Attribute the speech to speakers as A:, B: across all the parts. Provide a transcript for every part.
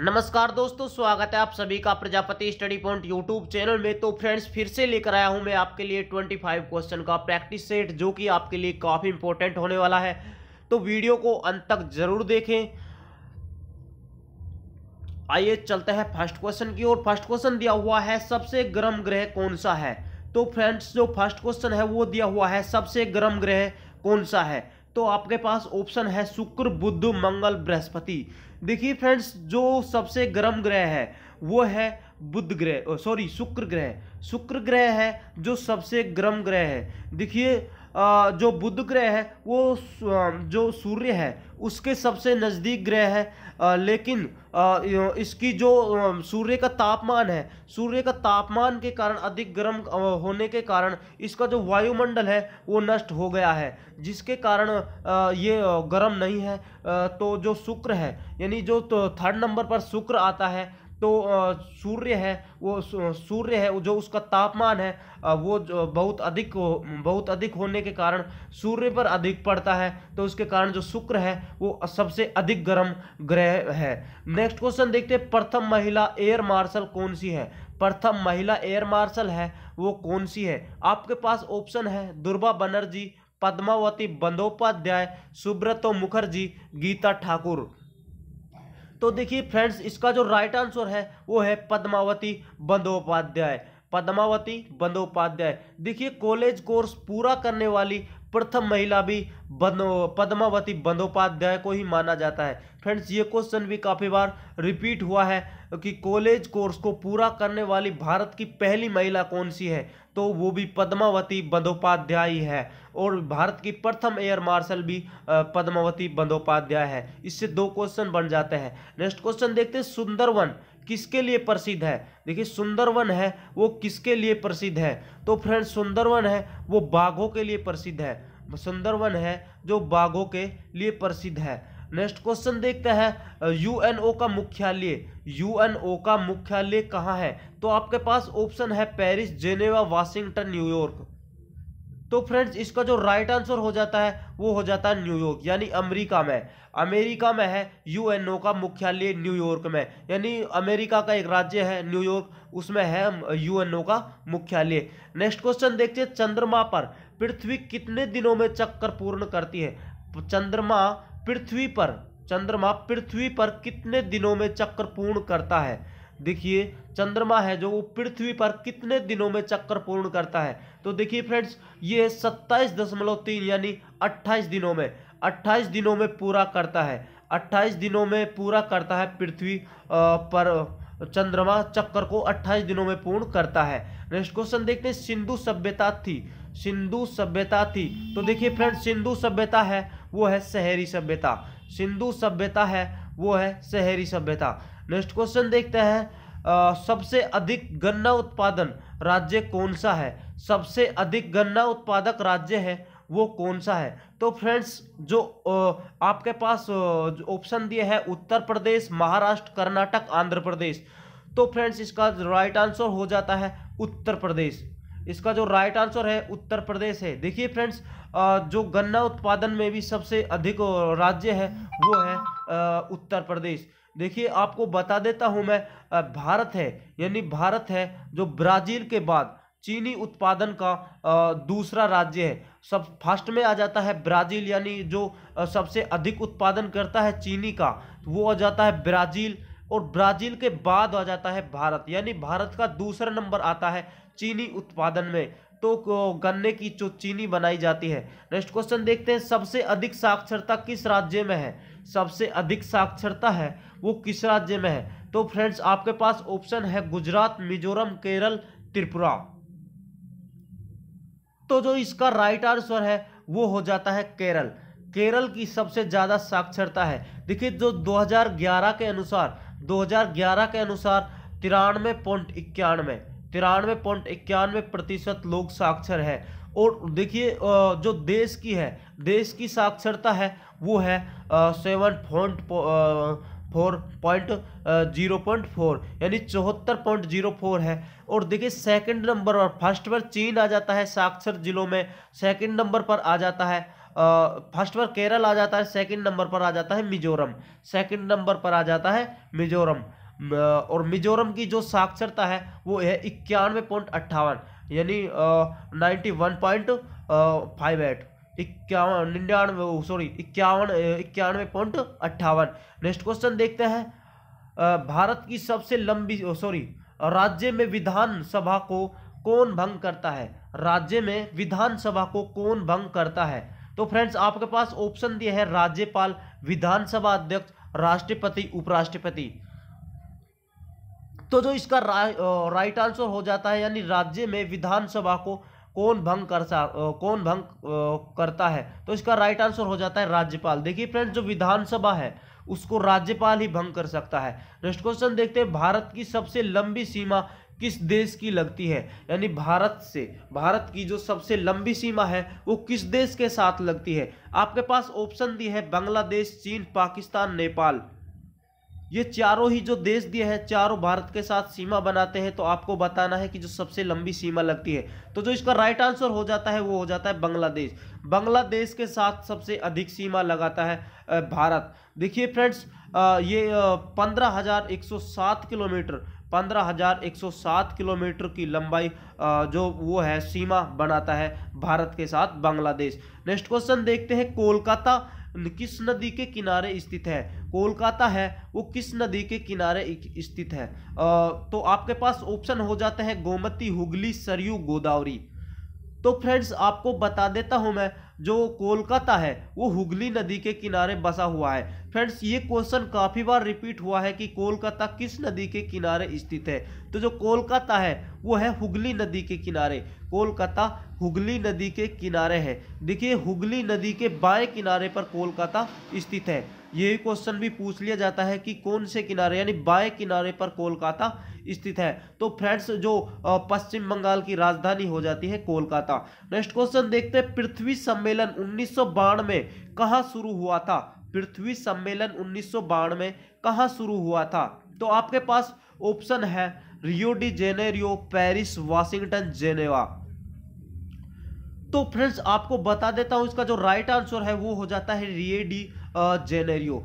A: नमस्कार दोस्तों स्वागत है आप सभी का Prajapati study point YouTube channel में तो फ्रेंड्स फिर से लेकर आया हूं मैं आपके लिए 25 क्वेश्चन का प्रैक्टिस सेट जो कि आपके लिए काफ़ी इंपॉर्टेंट होने वाला है तो वीडियो को अंत तक जरूर देखें आइए चलते हैं फर्स्ट क्वेश्चन की ओर फर्स्ट क्वेश्चन दिया हुआ है सबसे गर्म ग्रह कौन सा है तो फ्रेंड्स जो फर्स्ट क्वेश्चन है वो दिया हुआ है सबसे गर्म ग्रह कौन सा है तो आपके पास ऑप्शन है शुक्र बुध मंगल बृहस्पति देखिए फ्रेंड्स जो सबसे गर्म ग्रह है वो है बुध ग्रह सॉरी शुक्र ग्रह शुक्र ग्रह है जो सबसे गर्म ग्रह है देखिए जो बुध ग्रह है वो जो सूर्य है उसके सबसे नज़दीक ग्रह है लेकिन इसकी जो सूर्य का तापमान है सूर्य का तापमान के कारण अधिक गर्म होने के कारण इसका जो वायुमंडल है वो नष्ट हो गया है जिसके कारण ये गर्म नहीं है तो जो शुक्र है यानी जो तो थर्ड नंबर पर शुक्र आता है तो सूर्य है वो सूर्य है जो उसका तापमान है वो बहुत अधिक हो बहुत अधिक होने के कारण सूर्य पर अधिक पड़ता है तो उसके कारण जो शुक्र है वो सबसे अधिक गर्म ग्रह है नेक्स्ट क्वेश्चन देखते हैं प्रथम महिला एयर मार्शल कौन सी है प्रथम महिला एयर मार्शल है वो कौन सी है आपके पास ऑप्शन है दुर्गा बनर्जी पद्मावती बंदोपाध्याय सुब्रतो मुखर्जी गीता ठाकुर तो देखिए फ्रेंड्स इसका जो राइट आंसर है वो है पद्मावती बंदोपाध्याय पद्मावती बंदोपाध्याय देखिए कॉलेज कोर्स पूरा करने वाली प्रथम महिला भी बंदो पद्मावती बंदोपाध्याय को ही माना जाता है फ्रेंड्स ये क्वेश्चन भी काफ़ी बार रिपीट हुआ है कि कॉलेज कोर्स को पूरा करने वाली भारत की पहली महिला कौन सी है तो वो भी पद्मावती बंदोपाध्याय है और भारत की प्रथम एयर मार्शल भी पद्मावती बंदोपाध्याय है इससे दो क्वेश्चन बन जाते हैं नेक्स्ट क्वेश्चन देखते हैं सुंदरवन किसके लिए प्रसिद्ध है देखिए सुंदरवन है वो किसके लिए प्रसिद्ध है तो फ्रेंड सुंदरवन है वो बाघों के लिए प्रसिद्ध है सुंदरवन है जो बाघों के लिए प्रसिद्ध है नेक्स्ट क्वेश्चन देखते हैं यूएनओ का मुख्यालय यूएनओ का मुख्यालय कहाँ है तो आपके पास ऑप्शन है पेरिस जेनेवा वाशिंगटन न्यूयॉर्क तो फ्रेंड्स इसका जो राइट आंसर हो जाता है वो हो जाता है न्यूयॉर्क यानी अमेरिका में अमेरिका में है यूएनओ का मुख्यालय न्यूयॉर्क में यानी अमेरिका का एक राज्य है न्यूयॉर्क उसमें है यूएनओ का मुख्यालय नेक्स्ट क्वेश्चन देखते चंद्रमा पर पृथ्वी कितने दिनों में चक्कर पूर्ण करती है चंद्रमा पृथ्वी पर चंद्रमा पृथ्वी पर कितने दिनों में चक्कर पूर्ण करता है देखिए चंद्रमा है जो वो पृथ्वी पर कितने दिनों में चक्कर पूर्ण करता है तो देखिए फ्रेंड्स ये सत्ताईस दशमलव तीन यानी अट्ठाईस दिनों में अट्ठाईस दिनों में पूरा करता है अट्ठाईस दिनों में पूरा करता है पृथ्वी पर चंद्रमा चक्कर को अट्ठाईस दिनों में पूर्ण करता है नेक्स्ट क्वेश्चन देखते हैं सिंधु सभ्यता थी सिंधु सभ्यता थी तो देखिए फ्रेंड सिंधु सभ्यता है वो है शहरी सभ्यता सिंधु सभ्यता है वो है शहरी सभ्यता नेक्स्ट क्वेश्चन देखते हैं सबसे अधिक गन्ना उत्पादन राज्य कौन सा है सबसे अधिक गन्ना उत्पादक राज्य है वो कौन सा है तो फ्रेंड्स जो आपके पास ऑप्शन दिए हैं उत्तर प्रदेश महाराष्ट्र कर्नाटक आंध्र प्रदेश तो फ्रेंड्स इसका राइट आंसर हो जाता है उत्तर प्रदेश इसका जो राइट आंसर है उत्तर प्रदेश है देखिए फ्रेंड्स जो गन्ना उत्पादन में भी सबसे अधिक राज्य है वो है उत्तर प्रदेश देखिए आपको बता देता हूँ मैं भारत है यानी भारत है जो ब्राज़ील के बाद चीनी उत्पादन का दूसरा राज्य है सब फर्स्ट में आ जाता है ब्राज़ील यानी जो सबसे अधिक उत्पादन करता है चीनी का तो वो आ जाता है ब्राज़ील और ब्राज़ील के बाद आ जाता है भारत यानी भारत का दूसरा नंबर आता है चीनी उत्पादन में तो गन्ने की जो चीनी बनाई जाती है नेक्स्ट क्वेश्चन देखते हैं सबसे अधिक साक्षरता किस राज्य में है सबसे अधिक साक्षरता है वो किस राज्य में है तो फ्रेंड्स आपके पास ऑप्शन है गुजरात मिजोरम केरल त्रिपुरा तो जो इसका राइट आंसर है वो हो जाता है केरल केरल की सबसे ज़्यादा साक्षरता है देखिए जो 2011 के अनुसार 2011 के अनुसार तिरानवे पॉइंट इक्यानवे तिरानवे पॉइंट इक्यानवे प्रतिशत लोग साक्षर है और देखिए जो देश की है देश की साक्षरता है वो है seven point four point zero point four यानी चौहत्तर पॉइंट जीरो फोर है और देखिए सेकंड नंबर पर फर्स्ट पर चीन आ जाता है साक्षर जिलों में सेकंड नंबर पर आ जाता है फर्स्ट पर केरल आ जाता है सेकंड नंबर पर आ जाता है मिजोरम सेकंड नंबर पर आ जाता है मिजोरम और मिजोरम की जो साक्षरता है वो है इक्यानवे पॉइंट अट्ठावन यानी ninety one point five eight इक्यावन निन्यानवे सॉरी इक्यावन इक्यानवे पॉइंट अट्ठावन नेक्स्ट क्वेश्चन देखते हैं भारत की सबसे लंबी सॉरी राज्य में विधानसभा को कौन भंग करता है राज्य में विधानसभा को कौन भंग करता है तो फ्रेंड्स आपके पास ऑप्शन दिए हैं राज्यपाल विधानसभा अध्यक्ष राष्ट्रपति उपराष्ट्रपति तो जो इसका रा, राइट आंसर हो जाता है यानी राज्य में विधानसभा को कौन भंग कर सा कौन भंग करता है तो इसका राइट आंसर हो जाता है राज्यपाल देखिए फ्रेंड्स जो विधानसभा है उसको राज्यपाल ही भंग कर सकता है नेक्स्ट क्वेश्चन देखते हैं भारत की सबसे लंबी सीमा किस देश की लगती है यानी भारत से भारत की जो सबसे लंबी सीमा है वो किस देश के साथ लगती है आपके पास ऑप्शन दी है बांग्लादेश चीन पाकिस्तान नेपाल ये चारों ही जो देश दिए हैं चारों भारत के साथ सीमा बनाते हैं तो आपको बताना है कि जो सबसे लंबी सीमा लगती है तो जो इसका राइट आंसर हो जाता है वो हो जाता है बांग्लादेश बांग्लादेश के साथ सबसे अधिक सीमा लगाता है भारत देखिए फ्रेंड्स ये पंद्रह हज़ार एक सौ सात किलोमीटर पंद्रह हज़ार एक सौ सात किलोमीटर की लंबाई जो वो है सीमा बनाता है भारत के साथ बांग्लादेश नेक्स्ट क्वेश्चन देखते हैं कोलकाता किस नदी के किनारे स्थित है कोलकाता है वो किस नदी के किनारे स्थित है तो आपके पास ऑप्शन हो जाते हैं गोमती हुगली सरयू गोदावरी तो फ्रेंड्स आपको बता देता हूं मैं जो कोलकाता है वो हुगली नदी के किनारे बसा हुआ है फ्रेंड्स ये क्वेश्चन काफ़ी बार रिपीट हुआ है कि कोलकाता किस नदी के किनारे स्थित है तो जो कोलकाता है वो है हुगली नदी के किनारे कोलकाता हुगली नदी के किनारे है देखिए हुगली नदी के बाएं किनारे पर कोलकाता स्थित है यही क्वेश्चन भी पूछ लिया जाता है कि कौन से किनारे यानी बाएं किनारे पर कोलकाता स्थित है तो फ्रेंड्स जो पश्चिम बंगाल की राजधानी हो जाती है कोलकाता नेक्स्ट क्वेश्चन देखते हैं पृथ्वी सम्मेलन उन्नीस में कहाँ शुरू हुआ था पृथ्वी सम्मेलन उन्नीस में कहाँ शुरू हुआ था तो आपके पास ऑप्शन है Rio de Janeiro Paris Washington Geneva तो फ्रेंड्स आपको बता देता हूँ इसका जो राइट आंसर है वो हो जाता है Rio de Janeiro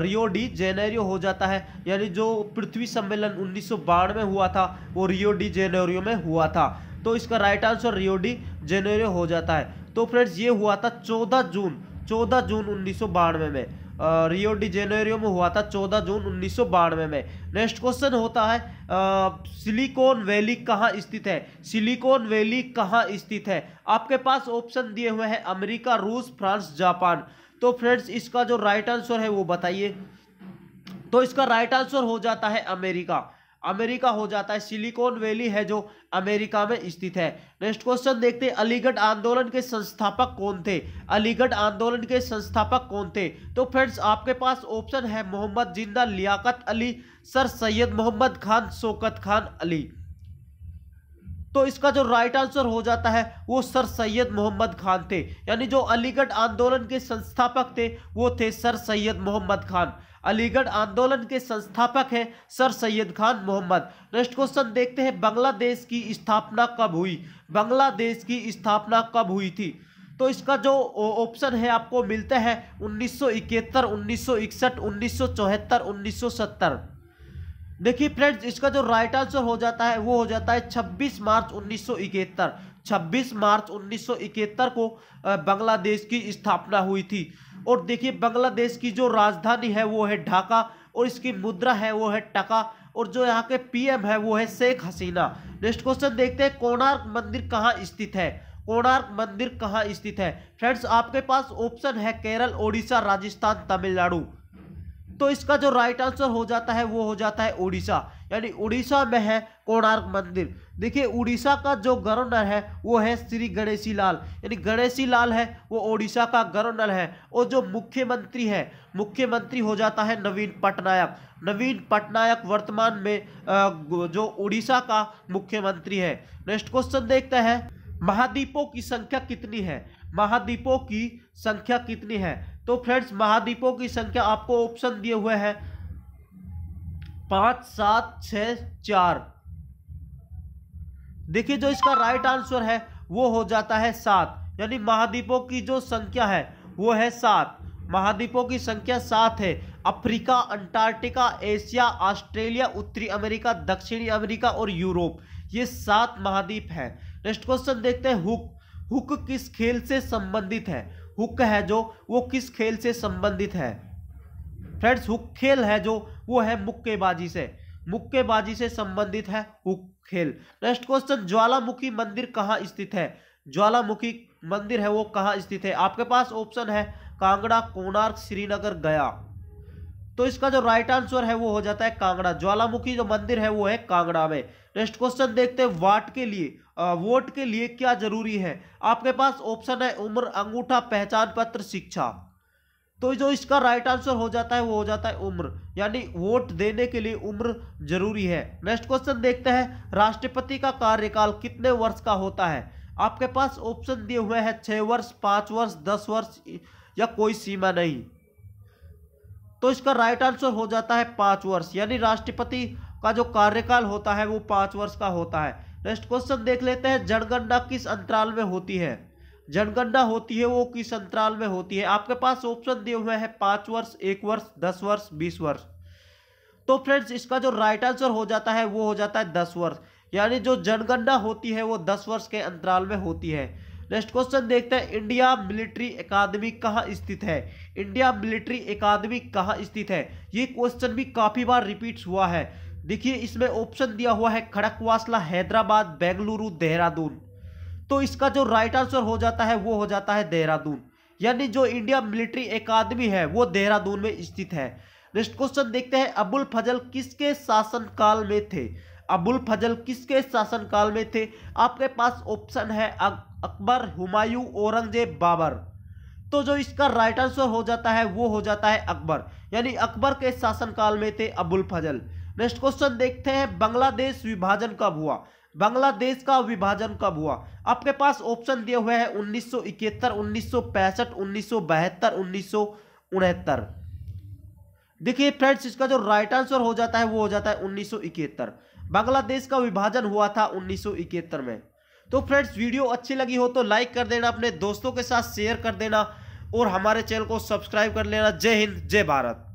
A: Rio de Janeiro हो जाता है यानी जो पृथ्वी सम्मेलन उन्नीस में हुआ था वो रियो डी जेनेरियो में हुआ था तो इसका right answer Rio de Janeiro हो जाता है तो फ्रेंड्स ये हुआ था चौदह जून चौदह जून उन्नीस में रियो डी जेनेरियो में हुआ था 14 जून उन्नीस में नेक्स्ट क्वेश्चन होता है सिलिकॉन वैली कहाँ स्थित है सिलिकॉन वैली कहाँ स्थित है आपके पास ऑप्शन दिए हुए हैं अमेरिका रूस फ्रांस जापान तो फ्रेंड्स इसका जो राइट आंसर है वो बताइए तो इसका राइट आंसर हो जाता है अमेरिका अमेरिका हो जाता है सिलिकॉन वैली है जो अमेरिका में स्थित है नेक्स्ट क्वेश्चन देखते हैं अलीगढ़ आंदोलन के संस्थापक कौन थे अलीगढ़ आंदोलन के संस्थापक कौन थे तो फ्रेंड्स आपके पास ऑप्शन है मोहम्मद जिंदा लियाकत अली सर सैयद मोहम्मद खान शोकत खान अली तो इसका जो राइट आंसर हो जाता है वो सर सैयद मोहम्मद खान थे यानी जो अलीगढ़ आंदोलन के संस्थापक थे वो थे सर सैयद मोहम्मद खान अलीगढ़ आंदोलन के संस्थापक हैं sir Syed Khan Mohammad next question देखते हैं बांग्लादेश की स्थापना कब हुई बांग्लादेश की स्थापना कब हुई थी तो इसका जो ऑप्शन है आपको मिलता है उन्नीस सौ देखिए फ्रेंड्स इसका जो राइट आंसर हो जाता है वो हो जाता है 26 मार्च 1971 26 मार्च 1971 को बांग्लादेश की स्थापना हुई थी और देखिए बांग्लादेश की जो राजधानी है वो है ढाका और इसकी मुद्रा है वो है टका और जो यहाँ के पीएम है वो है शेख हसीना नेक्स्ट क्वेश्चन देखते हैं कोणार्क मंदिर कहाँ स्थित है कोणार्क मंदिर कहाँ स्थित है फ्रेंड्स आपके पास ऑप्शन है केरल ओडिशा राजस्थान तमिलनाडु तो इसका जो राइट आंसर हो जाता है वो हो जाता है ओडिशा यानी उड़ीसा में है कोणार्क मंदिर देखिए उड़ीसा का जो गवर्नर है वो है श्री गणेशी लाल यानी गणेशी लाल है वो उड़ीसा का गवर्नर है और जो मुख्यमंत्री है मुख्यमंत्री हो जाता है नवीन पटनायक नवीन पटनायक वर्तमान में जो उड़ीसा का मुख्यमंत्री है नेक्स्ट क्वेश्चन देखते हैं महाद्वीपों की संख्या कितनी है महाद्वीपों की संख्या कितनी है तो फ्रेंड्स महाद्वीपों की संख्या आपको ऑप्शन दिए हुए हैं पाँच सात छ चार देखिए जो इसका राइट आंसर है वो हो जाता है सात यानी महाद्वीपों की जो संख्या है वो है सात महाद्वीपों की संख्या सात है अफ्रीका अंटार्कटिका एशिया ऑस्ट्रेलिया उत्तरी अमेरिका दक्षिणी अमेरिका और यूरोप ये सात महाद्वीप हैं नेक्स्ट क्वेश्चन देखते हैं हुक हुक किस खेल से संबंधित है हुक है जो वो किस खेल से संबंधित है फ्रेंड्स हुक खेल है जो वो है मुक्केबाजी से मुक्केबाजी से संबंधित है हुक खेल नेक्स्ट क्वेश्चन ज्वालामुखी मंदिर कहाँ स्थित है ज्वालामुखी मंदिर है वो कहाँ स्थित है आपके पास ऑप्शन है कांगड़ा कोणार्क श्रीनगर गया तो इसका जो राइट आंसर है वो हो जाता है कांगड़ा ज्वालामुखी जो मंदिर है वो है कांगड़ा में नेक्स्ट क्वेश्चन देखते हैं वाट के लिए वोट के लिए क्या जरूरी है आपके पास ऑप्शन है उम्र अंगूठा पहचान पत्र शिक्षा तो जो इसका राइट आंसर हो जाता है वो हो जाता है उम्र यानी वोट देने के लिए उम्र जरूरी है नेक्स्ट क्वेश्चन देखते हैं राष्ट्रपति का कार्यकाल कितने वर्ष का होता है आपके पास ऑप्शन दिए हुए हैं छः वर्ष पाँच वर्ष दस वर्ष या कोई सीमा नहीं तो इसका राइट आंसर हो जाता है पाँच वर्ष यानी राष्ट्रपति का जो कार्यकाल होता है वो पाँच वर्ष का होता है नेक्स्ट क्वेश्चन देख लेते हैं जनगणना किस अंतराल में होती है जनगणना होती है वो किस अंतराल में होती है आपके पास ऑप्शन दिए हुए हैं पाँच वर्ष एक वर्ष दस वर्ष बीस वर्ष तो फ्रेंड्स इसका जो राइट आंसर हो जाता है वो हो जाता है दस वर्ष यानी जो जनगणना होती है वो दस वर्ष के अंतराल में होती है नेक्स्ट क्वेश्चन देखते हैं इंडिया मिलिट्री अकादमी कहाँ स्थित है इंडिया मिलिट्री अकादमी कहाँ स्थित है ये क्वेश्चन भी काफ़ी बार रिपीट हुआ है देखिए इसमें ऑप्शन दिया हुआ है खड़कवासला हैदराबाद बेंगलुरु देहरादून तो इसका जो राइट आंसर हो जाता है वो हो जाता है देहरादून यानी जो इंडिया मिलिट्री अकादमी है वो देहरादून में स्थित है नेक्स्ट क्वेश्चन देखते हैं अबुल फजल किसके शासनकाल में थे अबुल फजल किसके शासनकाल में थे आपके पास ऑप्शन है अकबर हुमायूं औरंगजेब बाबर तो जो इसका राइट आंसर हो जाता है वो हो जाता है अकबर यानी अकबर के शासनकाल में थे अबुल फजल नेक्स्ट क्वेश्चन देखते हैं बांग्लादेश विभाजन कब हुआ बांग्लादेश का विभाजन कब हुआ आपके पास ऑप्शन दिए हुए हैं उन्नीस सौ इकहत्तर उन्नीस सौ पैंसठ उन्नीस सौ बहत्तर उन्नीस सौ उनहत्तर देखिए फ्रेंड्स इसका जो राइट आंसर हो जाता है वो हो जाता है उन्नीस सौ इकहत्तर बांग्लादेश का विभाजन हुआ था उन्नीस सौ इकहत्तर में तो फ्रेंड्स वीडियो अच्छी लगी हो तो लाइक कर देना अपने दोस्तों के साथ शेयर कर देना और हमारे चैनल को सब्सक्राइब कर लेना जय हिंद जय भारत